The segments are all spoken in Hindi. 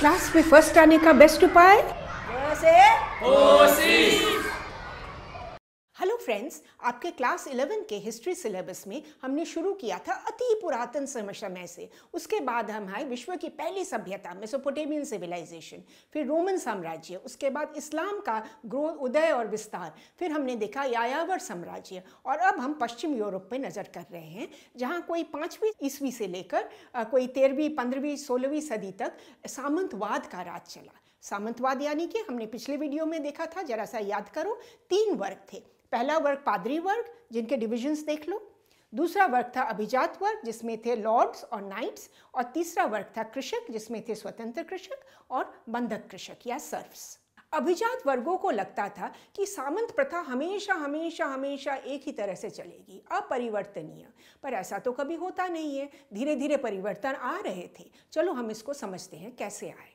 क्लास में फर्स्ट आने का बेस्ट उपाय कोशिश फ्रेंड्स आपके क्लास 11 के हिस्ट्री सिलेबस में हमने शुरू किया था अति पुरातन समय से उसके बाद हम आए विश्व की पहली सभ्यता मेसोपोटेमियन सिविलाइजेशन फिर रोमन साम्राज्य उसके बाद इस्लाम का ग्रोथ उदय और विस्तार फिर हमने देखा यायावर साम्राज्य और अब हम पश्चिम यूरोप पर नज़र कर रहे हैं जहाँ कोई पाँचवीं ईस्वी से लेकर कोई तेरहवीं पंद्रहवीं सोलहवीं सदी तक सामंतवाद का राज चला सामंतवाद यानी कि हमने पिछले वीडियो में देखा था जरा सा याद करो तीन वर्ग थे पहला वर्ग पादरी वर्ग जिनके डिविजन्स देख लो दूसरा वर्ग था अभिजात वर्ग जिसमें थे लॉर्ड्स और नाइट्स और तीसरा वर्ग था कृषक जिसमें थे स्वतंत्र कृषक और बंधक कृषक या सर्व्स अभिजात वर्गों को लगता था कि सामंत प्रथा हमेशा हमेशा हमेशा एक ही तरह से चलेगी अपरिवर्तनीय पर ऐसा तो कभी होता नहीं है धीरे धीरे परिवर्तन आ रहे थे चलो हम इसको समझते हैं कैसे आए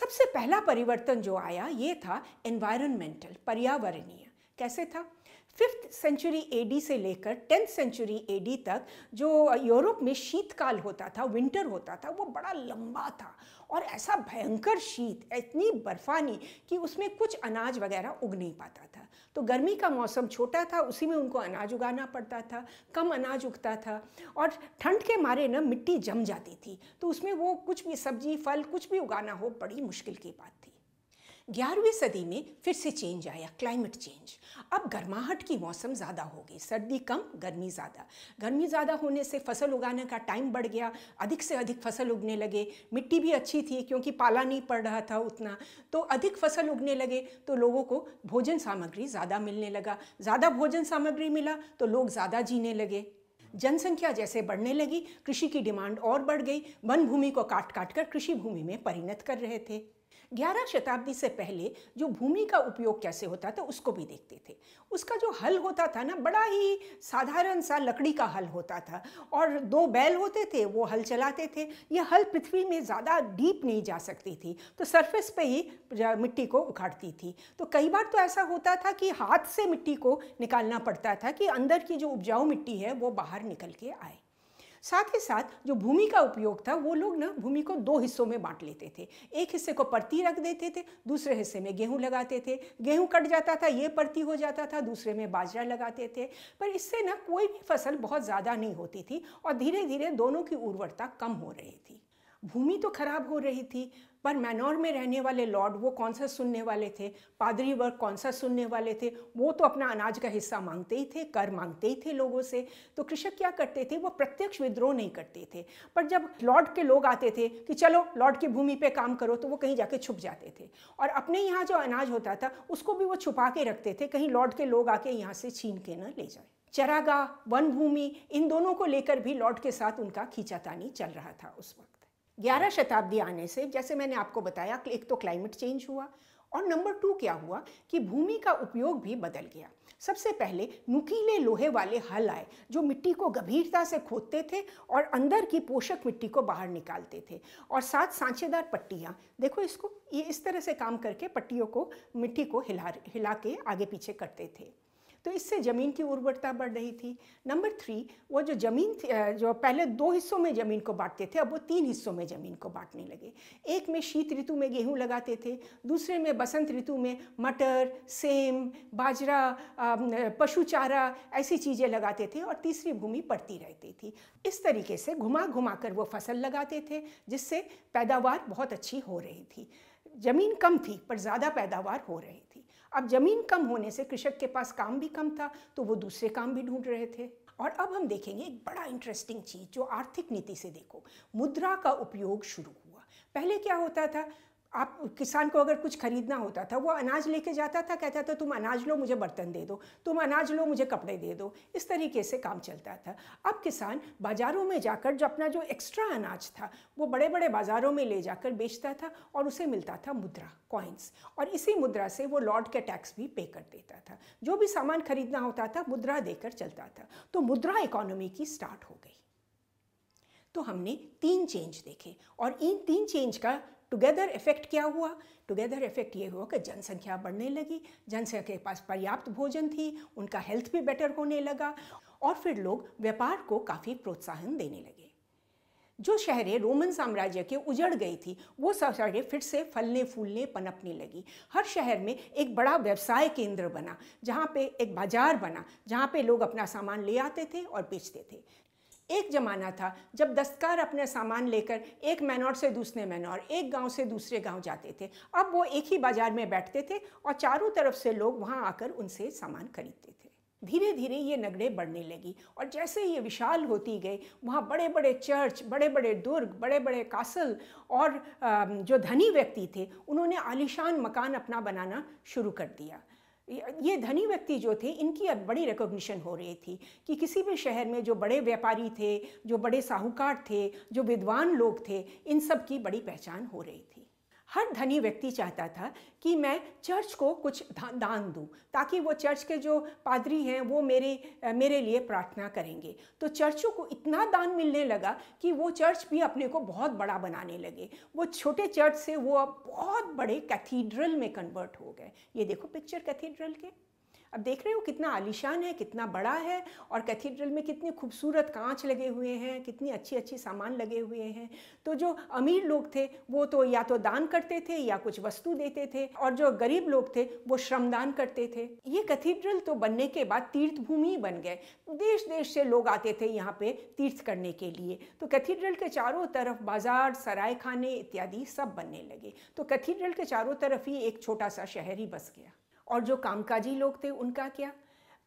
सबसे पहला परिवर्तन जो आया ये था एन्वायरमेंटल पर्यावरणीय कैसे था फिफ्थ सेंचुरी एडी से लेकर टेंथ सेंचुरी एडी तक जो यूरोप में शीतकाल होता था विंटर होता था वो बड़ा लंबा था और ऐसा भयंकर शीत इतनी बर्फानी कि उसमें कुछ अनाज वगैरह उग नहीं पाता था तो गर्मी का मौसम छोटा था उसी में उनको अनाज उगाना पड़ता था कम अनाज उगता था और ठंड के मारे ना मिट्टी जम जाती थी तो उसमें वो कुछ भी सब्जी फल कुछ भी उगाना हो बड़ी मुश्किल की बात ग्यारहवीं सदी में फिर से चेंज आया क्लाइमेट चेंज अब गर्माहट की मौसम ज़्यादा हो गई सर्दी कम गर्मी ज़्यादा गर्मी ज़्यादा होने से फसल उगाने का टाइम बढ़ गया अधिक से अधिक फसल उगने लगे मिट्टी भी अच्छी थी क्योंकि पाला नहीं पड़ रहा था उतना तो अधिक फसल उगने लगे तो लोगों को भोजन सामग्री ज़्यादा मिलने लगा ज़्यादा भोजन सामग्री मिला तो लोग ज़्यादा जीने लगे जनसंख्या जैसे बढ़ने लगी कृषि की डिमांड और बढ़ गई वन भूमि को काट काट कर कृषि भूमि में परिणत कर रहे थे ग्यारह शताब्दी से पहले जो भूमि का उपयोग कैसे होता था उसको भी देखते थे उसका जो हल होता था ना बड़ा ही साधारण सा लकड़ी का हल होता था और दो बैल होते थे वो हल चलाते थे ये हल पृथ्वी में ज़्यादा डीप नहीं जा सकती थी तो सरफेस पे ही मिट्टी को उखाड़ती थी तो कई बार तो ऐसा होता था कि हाथ से मिट्टी को निकालना पड़ता था कि अंदर की जो उपजाऊ मिट्टी है वो बाहर निकल के आए साथ ही साथ जो भूमि का उपयोग था वो लोग ना भूमि को दो हिस्सों में बांट लेते थे एक हिस्से को परती रख देते थे दूसरे हिस्से में गेहूँ लगाते थे गेहूँ कट जाता था ये परती हो जाता था दूसरे में बाजरा लगाते थे पर इससे ना कोई भी फसल बहुत ज़्यादा नहीं होती थी और धीरे धीरे दोनों की उर्वरता कम हो रही थी भूमि तो खराब हो रही थी पर मैनोर में रहने वाले लॉर्ड वो कौन सा सुनने वाले थे पादरी वर्ग कौन सा सुनने वाले थे वो तो अपना अनाज का हिस्सा मांगते ही थे कर मांगते ही थे लोगों से तो कृषक क्या करते थे वो प्रत्यक्ष विद्रोह नहीं करते थे पर जब लॉर्ड के लोग आते थे कि चलो लॉर्ड की भूमि पे काम करो तो वो कहीं जाके छुप जाते थे और अपने यहाँ जो अनाज होता था उसको भी वो छुपा के रखते थे कहीं लॉर्ड के लोग आके यहाँ से छीन के न ले जाए चरागाह वन भूमि इन दोनों को लेकर भी लॉर्ड के साथ उनका खींचातानी चल रहा था उस वक्त ग्यारह शताब्दी आने से जैसे मैंने आपको बताया एक तो क्लाइमेट चेंज हुआ और नंबर टू क्या हुआ कि भूमि का उपयोग भी बदल गया सबसे पहले नुकीले लोहे वाले हल आए जो मिट्टी को गंभीरता से खोदते थे और अंदर की पोषक मिट्टी को बाहर निकालते थे और साथ सांचेदार पट्टियाँ देखो इसको ये इस तरह से काम करके पट्टियों को मिट्टी को हिला हिला के आगे पीछे करते थे तो इससे ज़मीन की उर्वरता बढ़ रही थी नंबर थ्री वो जो ज़मीन जो पहले दो हिस्सों में ज़मीन को बांटते थे अब वो तीन हिस्सों में ज़मीन को बांटने लगे एक में शीत ऋतु में गेहूँ लगाते थे दूसरे में बसंत ऋतु में मटर सेम बाजरा पशु चारा ऐसी चीज़ें लगाते थे और तीसरी भूमि पड़ती रहती थी इस तरीके से घुमा घुमा कर वो फसल लगाते थे जिससे पैदावार बहुत अच्छी हो रही थी ज़मीन कम थी पर ज़्यादा पैदावार हो रही थी अब ज़मीन कम होने से कृषक के पास काम भी कम था तो वो दूसरे काम भी ढूंढ रहे थे और अब हम देखेंगे एक बड़ा इंटरेस्टिंग चीज़ जो आर्थिक नीति से देखो मुद्रा का उपयोग शुरू हुआ पहले क्या होता था आप किसान को अगर कुछ खरीदना होता था वो अनाज लेके जाता था कहता था तुम अनाज लो मुझे बर्तन दे दो तुम अनाज लो मुझे कपड़े दे दो इस तरीके से काम चलता था अब किसान बाज़ारों में जाकर जो अपना जो एक्स्ट्रा अनाज था वो बड़े बड़े बाज़ारों में ले जाकर बेचता था और उसे मिलता था मुद्रा कॉइन्स और इसी मुद्रा से वो लॉर्ड के टैक्स भी पे कर देता था जो भी सामान खरीदना होता था मुद्रा देकर चलता था तो मुद्रा इकोनॉमी की स्टार्ट हो गई तो हमने तीन चेंज देखे और इन तीन चेंज का टुगेदर इफेक्ट क्या हुआ टुगेदर इफेक्ट ये हुआ कि जनसंख्या बढ़ने लगी जनसंख्या के पास पर्याप्त भोजन थी उनका हेल्थ भी बेटर होने लगा और फिर लोग व्यापार को काफ़ी प्रोत्साहन देने लगे जो शहरें रोमन साम्राज्य के उजड़ गई थी वो सब शहरें फिर से फलने फूलने पनपने लगी हर शहर में एक बड़ा व्यवसाय केंद्र बना जहाँ पे एक बाजार बना जहाँ पे लोग अपना सामान ले आते थे और बेचते थे एक ज़माना था जब दस्तकार अपना सामान लेकर एक मैनौर से दूसरे मैनौर एक गांव से दूसरे गांव जाते थे अब वो एक ही बाज़ार में बैठते थे और चारों तरफ से लोग वहाँ आकर उनसे सामान खरीदते थे धीरे धीरे ये नगरें बढ़ने लगी और जैसे ये विशाल होती गई वहाँ बड़े बड़े चर्च बड़े बड़े दुर्ग बड़े बड़े कासल और जो धनी व्यक्ति थे उन्होंने आलिशान मकान अपना बनाना शुरू कर दिया ये धनी व्यक्ति जो थे इनकी अब बड़ी रिकॉग्निशन हो रही थी कि किसी भी शहर में जो बड़े व्यापारी थे जो बड़े साहूकार थे जो विद्वान लोग थे इन सब की बड़ी पहचान हो रही थी हर धनी व्यक्ति चाहता था कि मैं चर्च को कुछ दान दूं ताकि वो चर्च के जो पादरी हैं वो मेरे मेरे लिए प्रार्थना करेंगे तो चर्चों को इतना दान मिलने लगा कि वो चर्च भी अपने को बहुत बड़ा बनाने लगे वो छोटे चर्च से वो अब बहुत बड़े कैथीड्रल में कन्वर्ट हो गए ये देखो पिक्चर कैथीड्रल के अब देख रहे हो कितना आलिशान है कितना बड़ा है और कैथीड्रल में कितने खूबसूरत कांच लगे हुए हैं कितनी अच्छी अच्छी सामान लगे हुए हैं तो जो अमीर लोग थे वो तो या तो दान करते थे या कुछ वस्तु देते थे और जो गरीब लोग थे वो श्रमदान करते थे ये कैथीड्रल तो बनने के बाद तीर्थ भूमि बन गए देश देश से लोग आते थे यहाँ पे तीर्थ करने के लिए तो कैथीड्रल के चारों तरफ बाजार सराय खाने इत्यादि सब बनने लगे तो कैथीड्रल के चारों तरफ ही एक छोटा सा शहर ही बस गया और जो कामकाजी लोग थे उनका क्या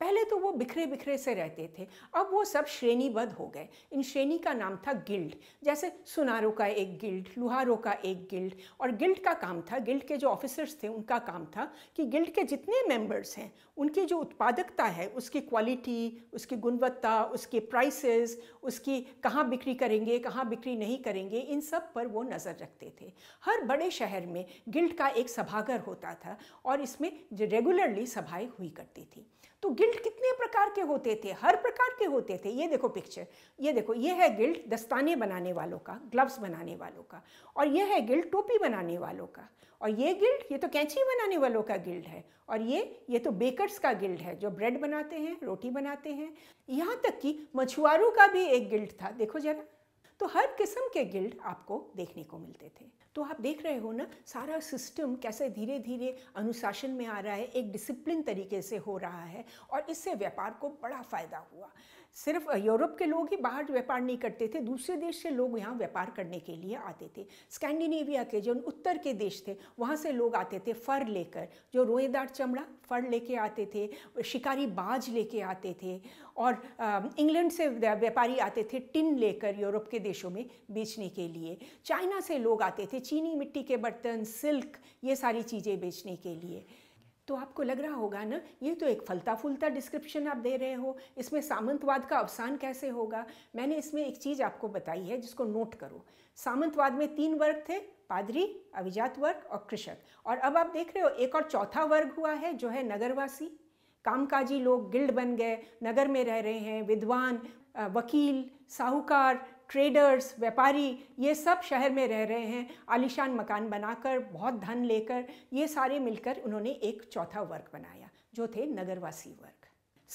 पहले तो वो बिखरे बिखरे से रहते थे अब वो सब श्रेणीबद्ध हो गए इन श्रेणी का नाम था गिल्ड जैसे सुनारों का एक गिल्ड लुहारों का एक गिल्ड और गिल्ड का काम था गिल्ड के जो ऑफिसर्स थे उनका काम था कि गिल्ड के जितने मेंबर्स हैं उनकी जो उत्पादकता है उसकी क्वालिटी उसकी गुणवत्ता उसके प्राइसेस उसकी कहाँ बिक्री करेंगे कहाँ बिक्री नहीं करेंगे इन सब पर वो नज़र रखते थे हर बड़े शहर में गिल्ड का एक सभागर होता था और इसमें रेगुलरली सभाएँ हुई करती थी तो गिल्ड गिल्ट कितने प्रकार के होते थे हर प्रकार के होते थे ये देखो पिक्चर ये देखो ये है गिल्ट दस्ताने बनाने वालों का ग्लव्स बनाने वालों का और ये है गिल्ट टोपी बनाने वालों का और ये गिल्ड ये तो कैंची बनाने वालों का गिल्ड है और ये ये तो बेकर्स का गिल्ड है जो ब्रेड बनाते हैं रोटी बनाते हैं यहाँ तक कि मछुआरों का भी एक गिल्ड था देखो जरा तो हर किस्म के गिल्ड आपको देखने को मिलते थे तो आप देख रहे हो ना सारा सिस्टम कैसे धीरे धीरे अनुशासन में आ रहा है एक डिसिप्लिन तरीके से हो रहा है और इससे व्यापार को बड़ा फ़ायदा हुआ सिर्फ यूरोप के लोग ही बाहर व्यापार नहीं करते थे दूसरे देश से लोग यहाँ व्यापार करने के लिए आते थे स्कैंडिनेविया के जो उत्तर के देश थे वहाँ से लोग आते थे फर लेकर जो रोएदार चमड़ा फर लेके आते थे शिकारी बाज लेके आते थे और इंग्लैंड से व्यापारी आते थे टिन लेकर यूरोप के देशों में बेचने के लिए चाइना से लोग आते थे चीनी मिट्टी के बर्तन सिल्क ये सारी चीज़ें बेचने के लिए तो आपको लग रहा होगा ना ये तो एक फलता फूलता डिस्क्रिप्शन आप दे रहे हो इसमें सामंतवाद का अवसान कैसे होगा मैंने इसमें एक चीज़ आपको बताई है जिसको नोट करो सामंतवाद में तीन वर्ग थे पादरी अभिजात वर्ग और कृषक और अब आप देख रहे हो एक और चौथा वर्ग हुआ है जो है नगरवासी कामकाजी लोग गिल्ड बन गए नगर में रह रहे हैं विद्वान वकील साहूकार ट्रेडर्स व्यापारी ये सब शहर में रह रहे हैं आलिशान मकान बनाकर बहुत धन लेकर ये सारे मिलकर उन्होंने एक चौथा वर्ग बनाया जो थे नगरवासी वर्ग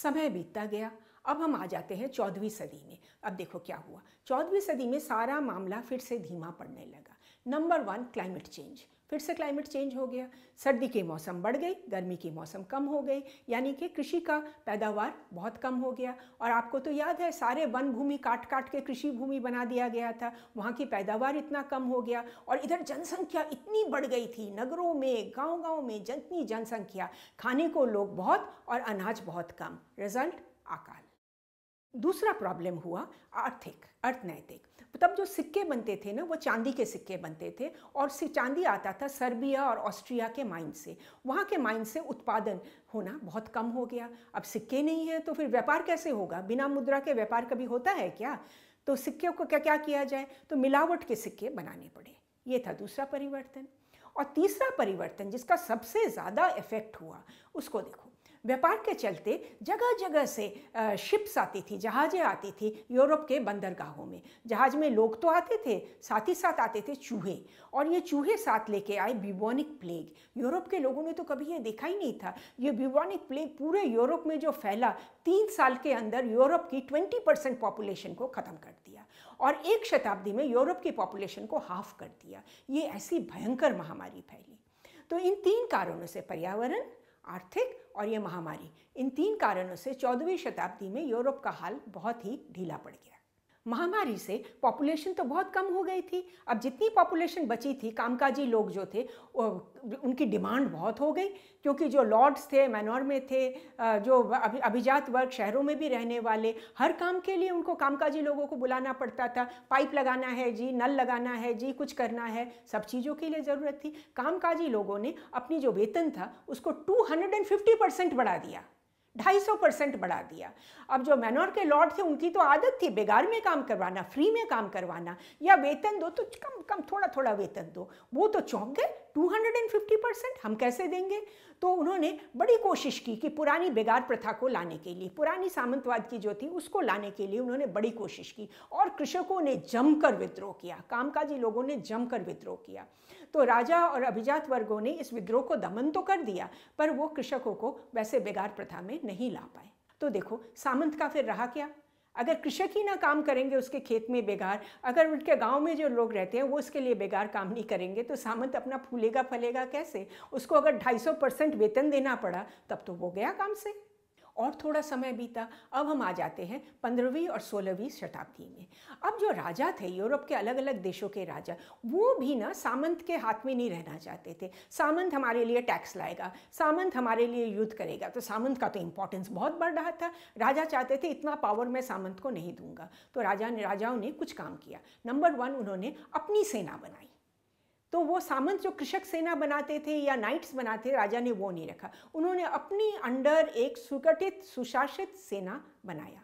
समय बीतता गया अब हम आ जाते हैं चौदहवीं सदी में अब देखो क्या हुआ चौदहवीं सदी में सारा मामला फिर से धीमा पड़ने लगा नंबर वन क्लाइमेट चेंज फिर से क्लाइमेट चेंज हो गया सर्दी के मौसम बढ़ गई गर्मी के मौसम कम हो गई यानी कि कृषि का पैदावार बहुत कम हो गया और आपको तो याद है सारे वन भूमि काट काट के कृषि भूमि बना दिया गया था वहाँ की पैदावार इतना कम हो गया और इधर जनसंख्या इतनी बढ़ गई थी नगरों में गाँव गाँव में जितनी जनसंख्या खाने को लोग बहुत और अनाज बहुत कम रिजल्ट अकाल दूसरा प्रॉब्लम हुआ आर्थिक अर्थनैतिक मतलब तब जो सिक्के बनते थे ना वो चांदी के सिक्के बनते थे और चांदी आता था सर्बिया और ऑस्ट्रिया के माइन से वहाँ के माइन से उत्पादन होना बहुत कम हो गया अब सिक्के नहीं है तो फिर व्यापार कैसे होगा बिना मुद्रा के व्यापार कभी होता है क्या तो सिक्के को क्या क्या किया जाए तो मिलावट के सिक्के बनाने पड़े ये था दूसरा परिवर्तन और तीसरा परिवर्तन जिसका सबसे ज़्यादा इफेक्ट हुआ उसको देखो व्यापार के चलते जगह जगह से शिप्स आती थी जहाज़ें आती थी यूरोप के बंदरगाहों में जहाज़ में लोग तो आते थे साथ ही साथ आते थे चूहे और ये चूहे साथ लेके आए बिबॉनिक प्लेग यूरोप के लोगों ने तो कभी ये देखा ही नहीं था ये बिबॉनिक प्लेग पूरे यूरोप में जो फैला तीन साल के अंदर यूरोप की ट्वेंटी परसेंट पॉपुलेशन को ख़त्म कर दिया और एक शताब्दी में यूरोप की पॉपुलेशन को हाफ कर दिया ये ऐसी भयंकर महामारी फैली तो इन तीन कारणों से पर्यावरण आर्थिक और ये महामारी इन तीन कारणों से चौदहवीं शताब्दी में यूरोप का हाल बहुत ही ढीला पड़ गया महामारी से पॉपुलेशन तो बहुत कम हो गई थी अब जितनी पॉपुलेशन बची थी कामकाजी लोग जो थे उनकी डिमांड बहुत हो गई क्योंकि जो लॉर्ड्स थे मैनोर में थे जो अभिजात वर्ग शहरों में भी रहने वाले हर काम के लिए उनको कामकाजी लोगों को बुलाना पड़ता था पाइप लगाना है जी नल लगाना है जी कुछ करना है सब चीज़ों के लिए ज़रूरत थी कामकाजी लोगों ने अपनी जो वेतन था उसको 250 परसेंट बढ़ा दिया 250 परसेंट बढ़ा दिया अब जो मैनोर के लॉर्ड थे उनकी तो आदत थी बेगार में काम करवाना फ्री में काम करवाना या वेतन दो तो कम कम थोड़ा थोड़ा वेतन दो वो तो चौंक गए 250 हम कैसे देंगे तो उन्होंने बड़ी कोशिश की कि पुरानी बेगार प्रथा को लाने के लिए पुरानी सामंतवाद की जो थी उसको लाने के लिए उन्होंने बड़ी कोशिश की और कृषकों ने जमकर विद्रोह किया कामकाजी लोगों ने जमकर विद्रोह किया तो राजा और अभिजात वर्गों ने इस विद्रोह को दमन तो कर दिया पर वो कृषकों को वैसे बेगार प्रथा में नहीं ला पाए तो देखो सामंत का फिर रहा क्या अगर कृषक ही ना काम करेंगे उसके खेत में बेगार अगर उनके गांव में जो लोग रहते हैं वो उसके लिए बेगार काम नहीं करेंगे तो सामंत अपना फूलेगा फलेगा कैसे उसको अगर 250 परसेंट वेतन देना पड़ा तब तो वो गया काम से और थोड़ा समय बीता अब हम आ जाते हैं पंद्रहवीं और सोलहवीं शताब्दी में अब जो राजा थे यूरोप के अलग अलग देशों के राजा वो भी ना सामंत के हाथ में नहीं रहना चाहते थे सामंत हमारे लिए टैक्स लाएगा सामंत हमारे लिए युद्ध करेगा तो सामंत का तो इम्पोर्टेंस बहुत बढ़ रहा था राजा चाहते थे इतना पावर मैं सामंत को नहीं दूंगा तो राजा ने राजाओं ने कुछ काम किया नंबर वन उन्होंने अपनी सेना बनाई तो वो सामंत जो कृषक सेना बनाते थे या नाइट्स बनाते थे राजा ने वो नहीं रखा उन्होंने अपनी अंडर एक सुगठित सुशासित सेना बनाया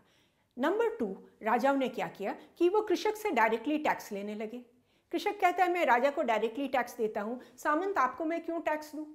नंबर टू राजाओं ने क्या किया कि वो कृषक से डायरेक्टली टैक्स लेने लगे कृषक कहता है मैं राजा को डायरेक्टली टैक्स देता हूँ सामंत आपको मैं क्यों टैक्स दूँ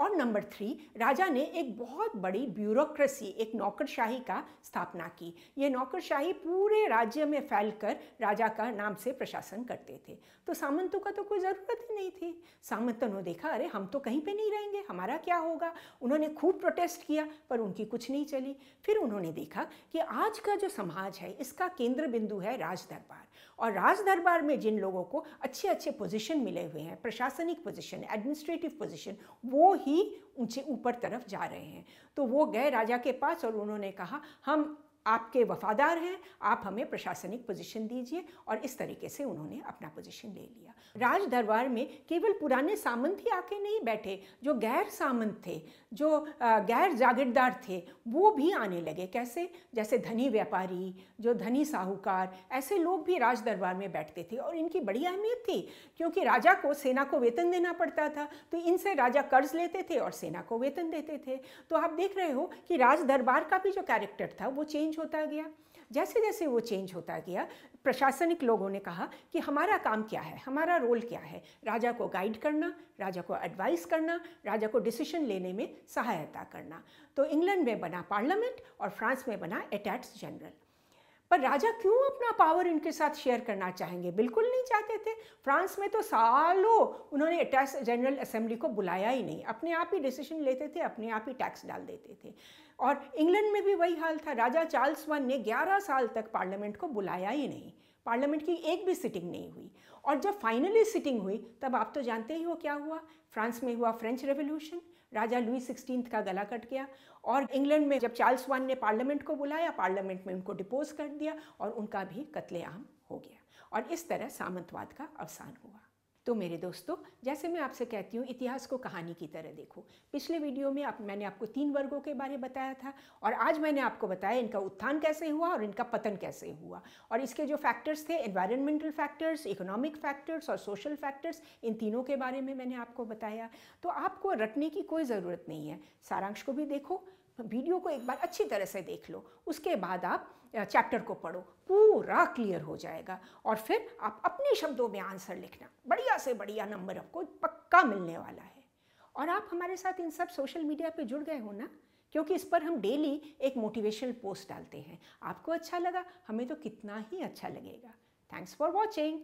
और नंबर थ्री राजा ने एक बहुत बड़ी ब्यूरोक्रेसी एक नौकरशाही का स्थापना की ये नौकरशाही पूरे राज्य में फैलकर राजा का नाम से प्रशासन करते थे तो सामंतों का तो कोई ज़रूरत ही नहीं थी सामंतों ने देखा अरे हम तो कहीं पे नहीं रहेंगे हमारा क्या होगा उन्होंने खूब प्रोटेस्ट किया पर उनकी कुछ नहीं चली फिर उन्होंने देखा कि आज का जो समाज है इसका केंद्र बिंदु है राज दरबार और राज दरबार में जिन लोगों को अच्छे अच्छे पोजीशन मिले हुए हैं प्रशासनिक पोजीशन एडमिनिस्ट्रेटिव पोजीशन वो ही ऊंचे ऊपर तरफ जा रहे हैं तो वो गए राजा के पास और उन्होंने कहा हम आपके वफादार हैं आप हमें प्रशासनिक पोजीशन दीजिए और इस तरीके से उन्होंने अपना पोजीशन ले लिया राज दरबार में केवल पुराने सामंत ही आके नहीं बैठे जो गैर सामंत थे जो गैर जागीरदार थे वो भी आने लगे कैसे जैसे धनी व्यापारी जो धनी साहूकार ऐसे लोग भी राज दरबार में बैठते थे और इनकी बड़ी अहमियत थी क्योंकि राजा को सेना को वेतन देना पड़ता था तो इनसे राजा कर्ज लेते थे और सेना को वेतन देते थे तो आप देख रहे हो कि राज दरबार का भी जो कैरेक्टर था वो चेंज होता गया जैसे जैसे वो चेंज होता गया प्रशासनिक लोगों ने कहा कि हमारा काम क्या है हमारा रोल क्या है राजा को गाइड करना राजा को एडवाइस करना राजा को डिसीशन लेने में सहायता करना तो इंग्लैंड में बना पार्लियामेंट और फ्रांस में बना अटैच जनरल पर राजा क्यों अपना पावर इनके साथ शेयर करना चाहेंगे बिल्कुल नहीं चाहते थे फ्रांस में तो सालों उन्होंने टैक्स जनरल असेंबली को बुलाया ही नहीं अपने आप ही डिसीजन लेते थे अपने आप ही टैक्स डाल देते थे और इंग्लैंड में भी वही हाल था राजा चार्ल्स वन ने 11 साल तक पार्लियामेंट को बुलाया ही नहीं पार्लियामेंट की एक भी सिटिंग नहीं हुई और जब फाइनली सिटिंग हुई तब आप तो जानते ही हो क्या हुआ फ्रांस में हुआ फ्रेंच रेवोल्यूशन राजा लुई सिक्सटीन का गला कट गया और इंग्लैंड में जब चार्ल्स वन ने पार्लियामेंट को बुलाया पार्लियामेंट में उनको डिपोज कर दिया और उनका भी कत्लेआम हो गया और इस तरह सामंतवाद का अवसान हुआ तो मेरे दोस्तों जैसे मैं आपसे कहती हूँ इतिहास को कहानी की तरह देखो पिछले वीडियो में आप मैंने आपको तीन वर्गों के बारे में बताया था और आज मैंने आपको बताया इनका उत्थान कैसे हुआ और इनका पतन कैसे हुआ और इसके जो फैक्टर्स थे एनवायरमेंटल फैक्टर्स इकोनॉमिक फैक्टर्स और सोशल फैक्टर्स इन तीनों के बारे में मैंने आपको बताया तो आपको रटने की कोई ज़रूरत नहीं है सारांश को भी देखो वीडियो को एक बार अच्छी तरह से देख लो उसके बाद आप चैप्टर को पढ़ो पूरा क्लियर हो जाएगा और फिर आप अपने शब्दों में आंसर लिखना बढ़िया से बढ़िया नंबर आपको पक्का मिलने वाला है और आप हमारे साथ इन सब सोशल मीडिया पे जुड़ गए हो ना क्योंकि इस पर हम डेली एक मोटिवेशनल पोस्ट डालते हैं आपको अच्छा लगा हमें तो कितना ही अच्छा लगेगा थैंक्स फॉर वॉचिंग